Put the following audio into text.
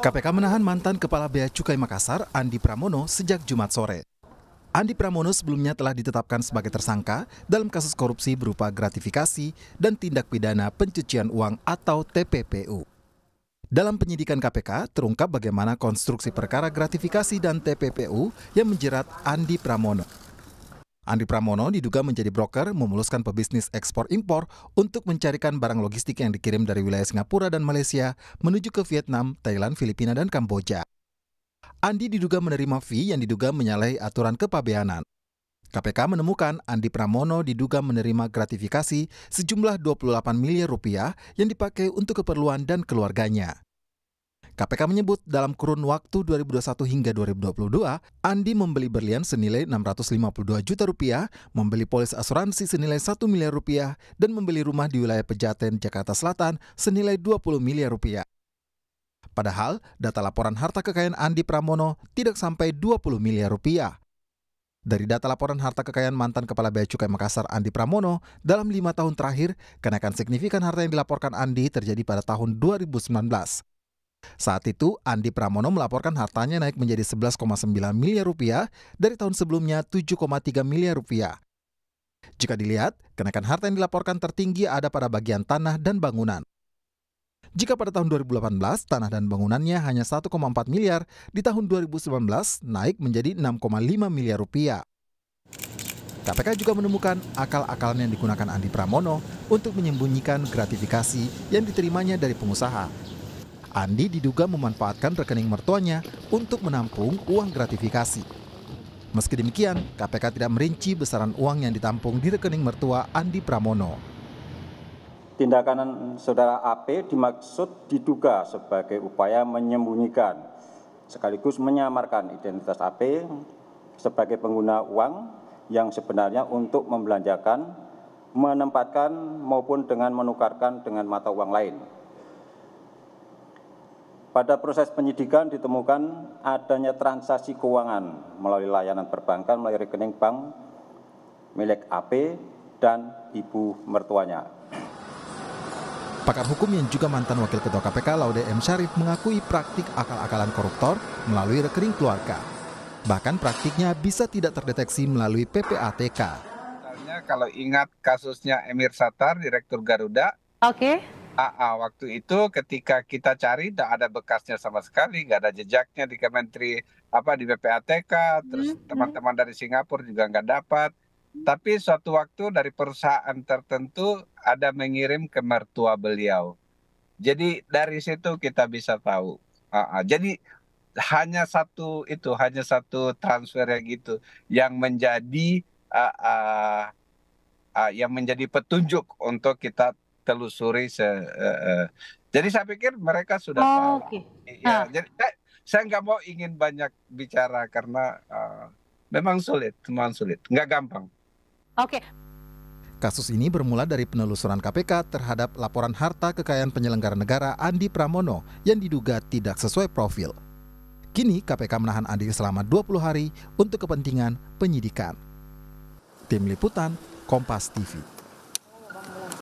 KPK menahan mantan Kepala Bea Cukai Makassar, Andi Pramono, sejak Jumat sore. Andi Pramono sebelumnya telah ditetapkan sebagai tersangka dalam kasus korupsi berupa gratifikasi dan tindak pidana pencucian uang atau TPPU. Dalam penyidikan KPK, terungkap bagaimana konstruksi perkara gratifikasi dan TPPU yang menjerat Andi Pramono. Andi Pramono diduga menjadi broker memuluskan pebisnis ekspor-impor untuk mencarikan barang logistik yang dikirim dari wilayah Singapura dan Malaysia menuju ke Vietnam, Thailand, Filipina, dan Kamboja. Andi diduga menerima fee yang diduga menyalahi aturan kepabeanan. KPK menemukan Andi Pramono diduga menerima gratifikasi sejumlah 28 miliar rupiah yang dipakai untuk keperluan dan keluarganya. KPK menyebut dalam kurun waktu 2021 hingga 2022, Andi membeli berlian senilai 652 juta rupiah, membeli polis asuransi senilai 1 miliar rupiah, dan membeli rumah di wilayah Pejaten, Jakarta Selatan senilai 20 miliar rupiah. Padahal, data laporan harta kekayaan Andi Pramono tidak sampai 20 miliar rupiah. Dari data laporan harta kekayaan mantan Kepala Bea Cukai Makassar Andi Pramono, dalam lima tahun terakhir, kenaikan signifikan harta yang dilaporkan Andi terjadi pada tahun 2019. Saat itu, Andi Pramono melaporkan hartanya naik menjadi 11,9 miliar rupiah dari tahun sebelumnya 7,3 miliar rupiah. Jika dilihat, kenaikan harta yang dilaporkan tertinggi ada pada bagian tanah dan bangunan. Jika pada tahun 2018 tanah dan bangunannya hanya 1,4 miliar, di tahun 2019 naik menjadi 6,5 miliar rupiah. KPK juga menemukan akal-akalan yang digunakan Andi Pramono untuk menyembunyikan gratifikasi yang diterimanya dari pengusaha Andi diduga memanfaatkan rekening mertuanya untuk menampung uang gratifikasi. Meski demikian, KPK tidak merinci besaran uang yang ditampung di rekening mertua Andi Pramono. Tindakan saudara AP dimaksud diduga sebagai upaya menyembunyikan sekaligus menyamarkan identitas AP sebagai pengguna uang yang sebenarnya untuk membelanjakan, menempatkan maupun dengan menukarkan dengan mata uang lain. Pada proses penyidikan ditemukan adanya transaksi keuangan melalui layanan perbankan melalui rekening bank milik AP dan ibu mertuanya. Pakar hukum yang juga mantan wakil ketua KPK Laude M. Syarif mengakui praktik akal-akalan koruptor melalui rekening keluarga. Bahkan praktiknya bisa tidak terdeteksi melalui PPATK. kalau ingat kasusnya Emir Satar, Direktur Garuda. Oke. Okay Ah, ah, waktu itu ketika kita cari tidak ada bekasnya sama sekali, nggak ada jejaknya di Kementri apa di PPATK, terus hmm, hmm. teman-teman dari Singapura juga nggak dapat. Tapi suatu waktu dari perusahaan tertentu ada mengirim ke mertua beliau. Jadi dari situ kita bisa tahu. Uh, Jadi hanya satu itu, hanya satu transfer yang gitu yang menjadi uh, uh, uh, yang menjadi petunjuk untuk kita telusuri se uh, uh. jadi saya pikir mereka sudah oh, tahu okay. ya nah. jadi saya nggak mau ingin banyak bicara karena uh, memang sulit memang sulit nggak gampang oke okay. Kasus ini bermula dari penelusuran KPK terhadap laporan harta kekayaan penyelenggara negara Andi Pramono yang diduga tidak sesuai profil. Kini KPK menahan Andi selama 20 hari untuk kepentingan penyidikan. Tim Liputan, Kompas TV.